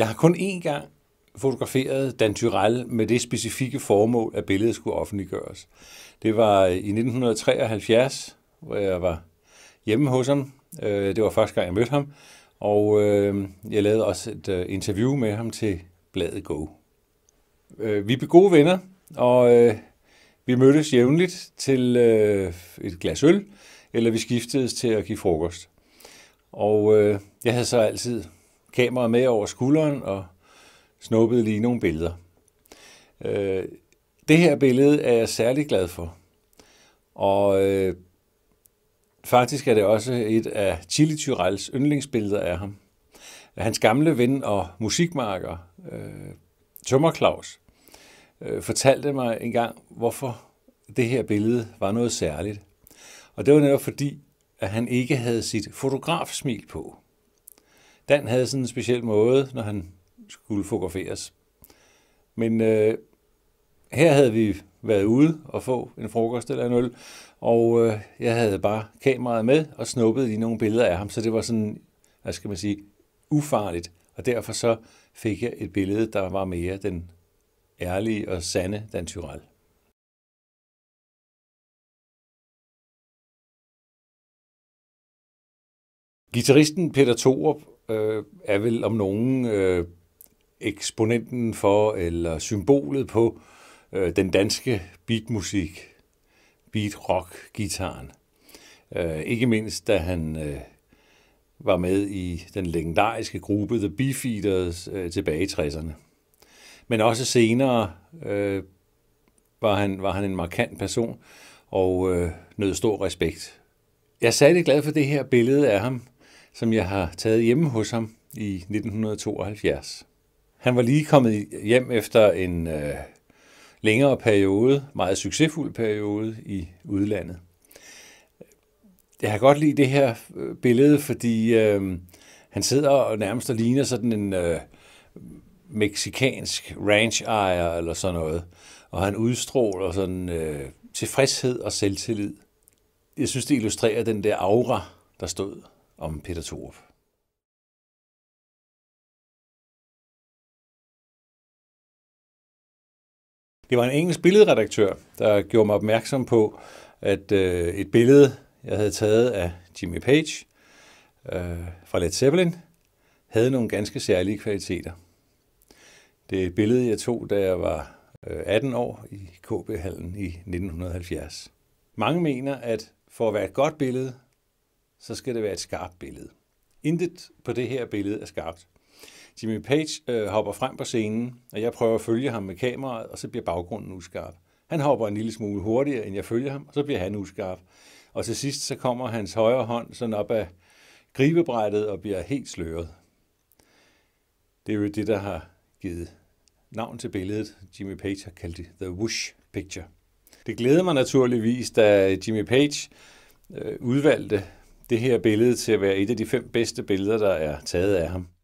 Jeg har kun én gang fotograferet Dan Tyrell med det specifikke formål, at billedet skulle offentliggøres. Det var øh, i 1973, hvor jeg var hjemme hos ham. Øh, det var første gang, jeg mødte ham. Og øh, jeg lavede også et interview med ham til Bladet Go. Vi blev gode venner, og vi mødtes jævnligt til et glas øl, eller vi skiftedes til at give frokost. Og jeg havde så altid kameraet med over skulderen og snuppede lige nogle billeder. Øh, det her billede er jeg særlig glad for. Og øh, faktisk er det også et af Chili Tyrells yndlingsbilleder af ham. Hans gamle ven og musikmarker, øh, Tømmer Claus, øh, fortalte mig engang, hvorfor det her billede var noget særligt. Og det var netop fordi, at han ikke havde sit fotografsmil på. Dan havde sådan en speciel måde, når han skulle fotograferes. Men øh, her havde vi været ude og få en frokost eller en øl, og øh, jeg havde bare kameraet med og snuppede lige nogle billeder af ham, så det var sådan, hvad skal man sige, ufarligt. Og derfor så fik jeg et billede, der var mere den ærlige og sande Dan Tyrell. Gitarristen Peter Thorup øh, er vel om nogen øh, eksponenten for, eller symbolet på, øh, den danske beatmusik, beat-rock-gitaren. Øh, ikke mindst, da han øh, var med i den legendariske gruppe The Beefeaters øh, tilbage i 60'erne. Men også senere øh, var, han, var han en markant person og øh, nød stor respekt. Jeg er særlig glad for det her billede af ham, som jeg har taget hjemme hos ham i 1972. Han var lige kommet hjem efter en øh, længere periode, meget succesfuld periode i udlandet. Jeg har godt lide det her øh, billede, fordi øh, han sidder og nærmest og ligner sådan en øh, meksikansk ranch ejer eller sådan noget. Og han udstråler sådan øh, tilfredshed og selvtillid. Jeg synes, det illustrerer den der aura, der stod om Peter Thorup. Det var en engelsk billedredaktør, der gjorde mig opmærksom på, at øh, et billede, jeg havde taget af Jimmy Page øh, fra Led Zeppelin, havde nogle ganske særlige kvaliteter. Det er et billede, jeg tog, da jeg var 18 øh, år i KB-hallen i 1970. Mange mener, at for at være et godt billede, så skal det være et skarpt billede. Intet på det her billede er skarpt. Jimmy Page øh, hopper frem på scenen, og jeg prøver at følge ham med kameraet, og så bliver baggrunden uskarp. Han hopper en lille smule hurtigere, end jeg følger ham, og så bliver han uskarp. Og til sidst så kommer hans højre hånd sådan op af gribebrættet og bliver helt sløret. Det er jo det, der har givet navn til billedet. Jimmy Page har kaldt det The Whoosh Picture. Det glæder mig naturligvis, da Jimmy Page øh, udvalgte det her billede til at være et af de fem bedste billeder, der er taget af ham.